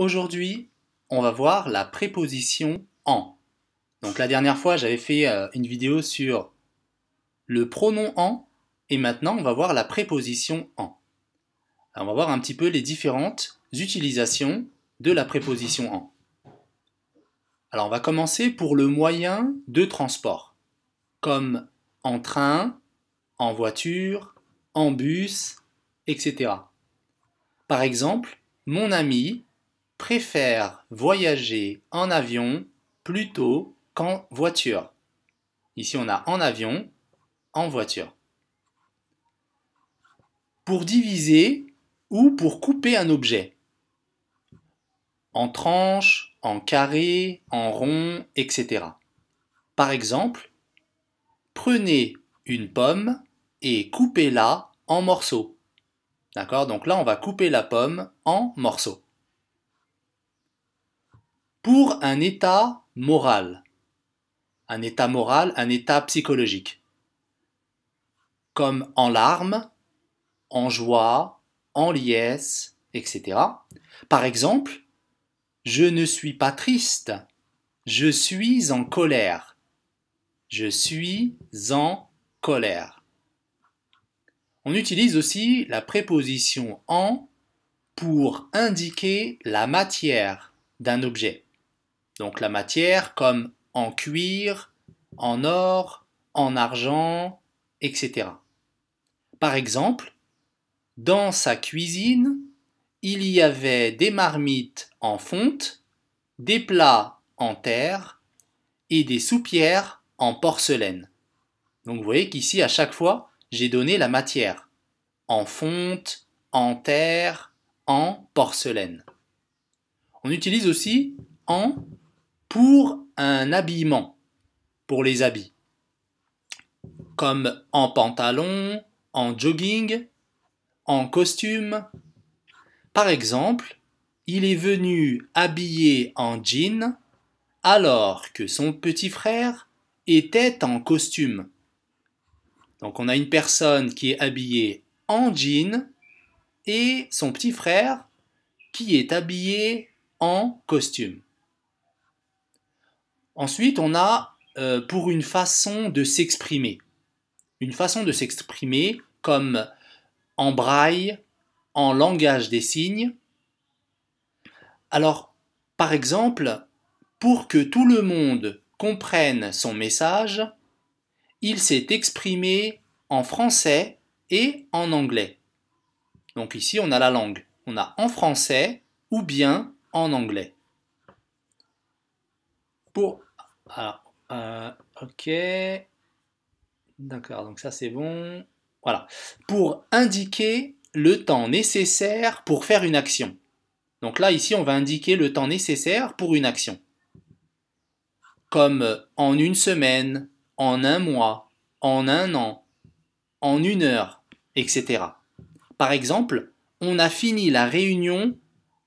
Aujourd'hui, on va voir la préposition en. Donc la dernière fois, j'avais fait euh, une vidéo sur le pronom en et maintenant, on va voir la préposition en. on va voir un petit peu les différentes utilisations de la préposition en. Alors, on va commencer pour le moyen de transport, comme en train, en voiture, en bus, etc. Par exemple, mon ami préfère voyager en avion plutôt qu'en voiture. Ici, on a en avion, en voiture. Pour diviser ou pour couper un objet. En tranches, en carrés, en ronds, etc. Par exemple, prenez une pomme et coupez-la en morceaux. D'accord Donc là, on va couper la pomme en morceaux pour un état moral. Un état moral, un état psychologique. Comme en larmes, en joie, en liesse, etc. Par exemple, je ne suis pas triste, je suis en colère. Je suis en colère. On utilise aussi la préposition en pour indiquer la matière d'un objet donc la matière, comme en cuir, en or, en argent, etc. Par exemple, dans sa cuisine, il y avait des marmites en fonte, des plats en terre et des soupières en porcelaine. Donc vous voyez qu'ici, à chaque fois, j'ai donné la matière. En fonte, en terre, en porcelaine. On utilise aussi en pour un habillement, pour les habits, comme en pantalon, en jogging, en costume. Par exemple, il est venu habillé en jean alors que son petit frère était en costume. Donc on a une personne qui est habillée en jean et son petit frère qui est habillé en costume. Ensuite, on a euh, pour une façon de s'exprimer. Une façon de s'exprimer comme en braille, en langage des signes. Alors, par exemple, pour que tout le monde comprenne son message, il s'est exprimé en français et en anglais. Donc ici, on a la langue. On a en français ou bien en anglais. Pour alors, euh, ok. D'accord, donc ça c'est bon. Voilà. Pour indiquer le temps nécessaire pour faire une action. Donc là, ici, on va indiquer le temps nécessaire pour une action. Comme en une semaine, en un mois, en un an, en une heure, etc. Par exemple, on a fini la réunion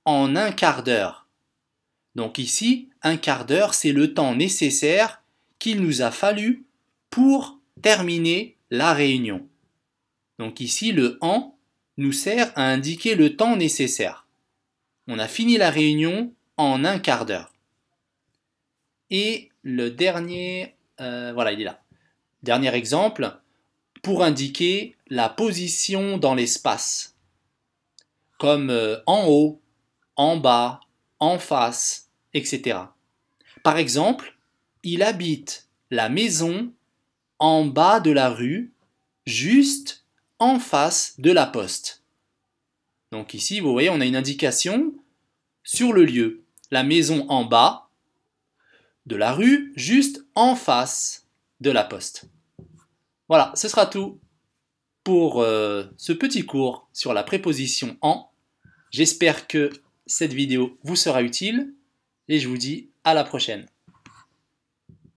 en un quart d'heure. Donc ici, un quart d'heure, c'est le temps nécessaire qu'il nous a fallu pour terminer la réunion. Donc ici, le en nous sert à indiquer le temps nécessaire. On a fini la réunion en un quart d'heure. Et le dernier, euh, voilà, il est là. Dernier exemple, pour indiquer la position dans l'espace, comme euh, en haut, en bas, en face, etc. Par exemple, il habite la maison en bas de la rue, juste en face de la poste. Donc ici, vous voyez, on a une indication sur le lieu. La maison en bas de la rue, juste en face de la poste. Voilà, ce sera tout pour euh, ce petit cours sur la préposition en. J'espère que cette vidéo vous sera utile. Et je vous dis à la prochaine.